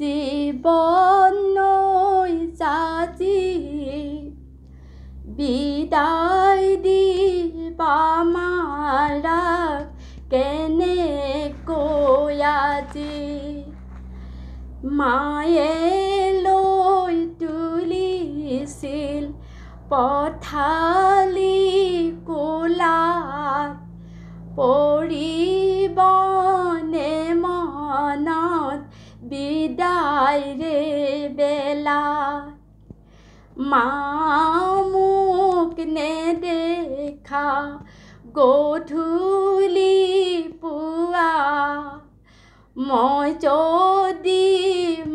জীৱন জাতি বিদায় দি পামাৰ কেনেকৈ আজি মায়ে লৈ তুলিছিল পথাৰ বাইরের বেলা মা মুখ নে দেখা গধূলি পুয়া মই যদি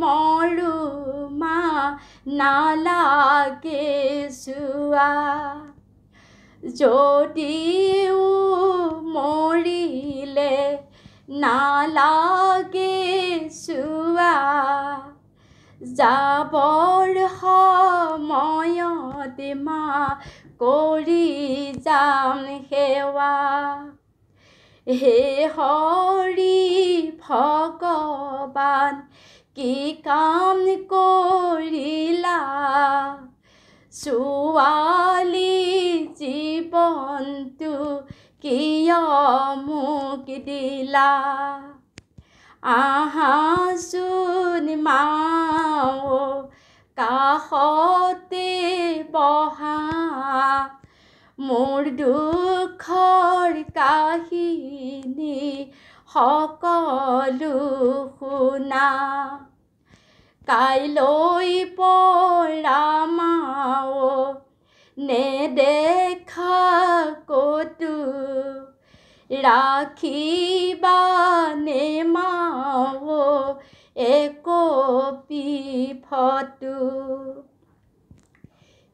মরু মা নালাগে চোৱা যদিও মৰিলে নালাগে চোৱা যাবৰ সময়ত মা কৰি যাম সেৱা হে হৰি ভগৱান কি কাম কৰিলা ছোৱালী জীৱনটো কিয় মোক দিলা আহাচোন মা কাষতে বহা মোৰ দুখৰ কাহিনী সকলো শুনা কাইলৈ পৰামাও নেদেখা কতো ৰাখিবা নেমাও একপী ফটো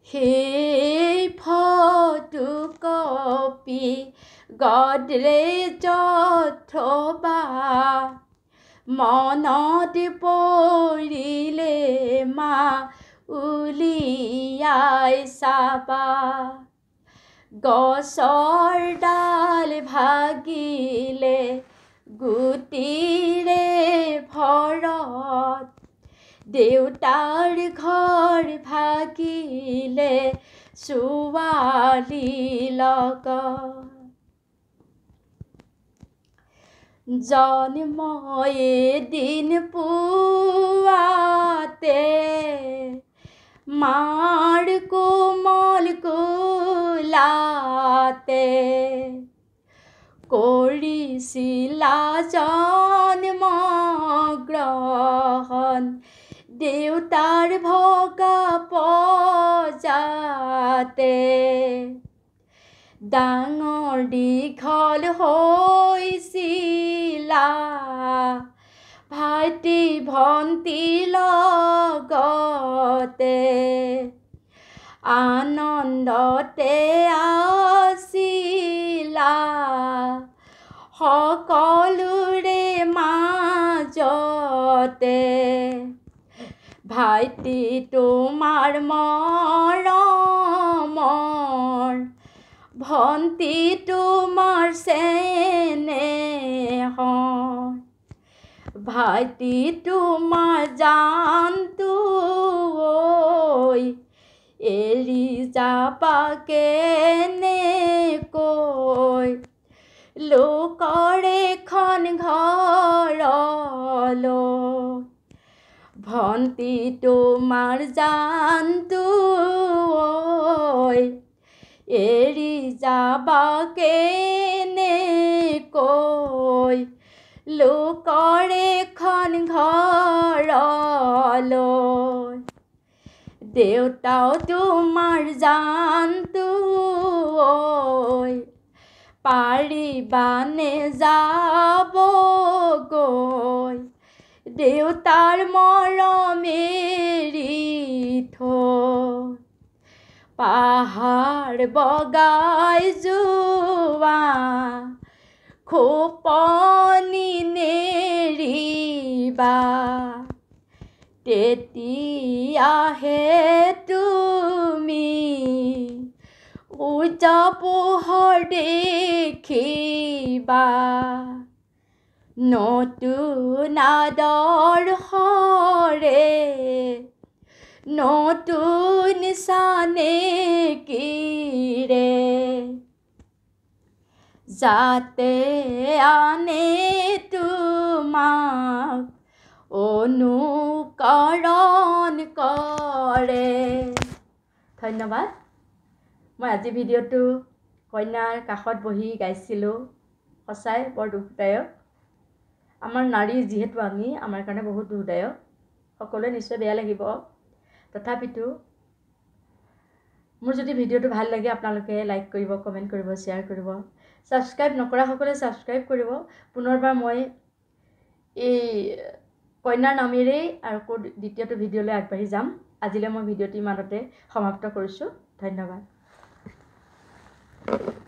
সেই ফটো কপি গডৰেজত যথবা মনত পৰিলে মা উলিয়াই চাবা গছৰ ডাল ভাগিলে গুটিৰে ভৰত দেউতাৰ ঘৰ ভাগিলে ছোৱালী লগ জন্ময়ে দিন পুৱাতে মাৰ কোমল কোলাতে কৰিছিলা জন তাৰ ভগা পাতে ডাঙৰ দীঘল হৈছিলা ভাইটি ভণ্টী লগতে আনন্দতে আছিলা সকলোৰে মাজতে ভাইটি তোমার মর ভন্তি তোমার সেনে ভাইটি তোমার জানতু এরি যাপাকে মানটো এৰি যাবা কেনেকৈ লোকৰ এখন ঘৰলৈ দেউতাও তোমাৰ জানটো পাৰিবানে যাবগৈ দেউতাৰ মৰমেৰি থাৰ বগাই যোৱা খোপনি নেৰিবা তেতিয়াহে তুমি উজ পোহৰ দেখিবা নতুন আদৰ হৰে নতুন চানে কিৰে যাতে আনে তোমাক অনুকৰণ কৰে ধন্যবাদ মই আজি ভিডিঅ'টো কইনাৰ কাষত বহি গাইছিলোঁ সঁচাই বৰ দুখদায়ক আমাৰ নাৰী যিহেতু আমি আমাৰ কাৰণে বহুত দুখদায়ক সকলোৱে নিশ্চয় বেয়া লাগিব তথাপিতো মোৰ যদি ভিডিঅ'টো ভাল লাগে আপোনালোকে লাইক কৰিব কমেণ্ট কৰিব শ্বেয়াৰ কৰিব ছাবস্ক্ৰাইব নকৰাসকলে ছাবস্ক্ৰাইব কৰিব পুনৰবাৰ মই এই কন্যাৰ নামেৰেই আকৌ দ্বিতীয়টো ভিডিঅ'লৈ আগবাঢ়ি যাম আজিলৈ মই ভিডিঅ'টো ইমানতে সমাপ্ত কৰিছোঁ ধন্যবাদ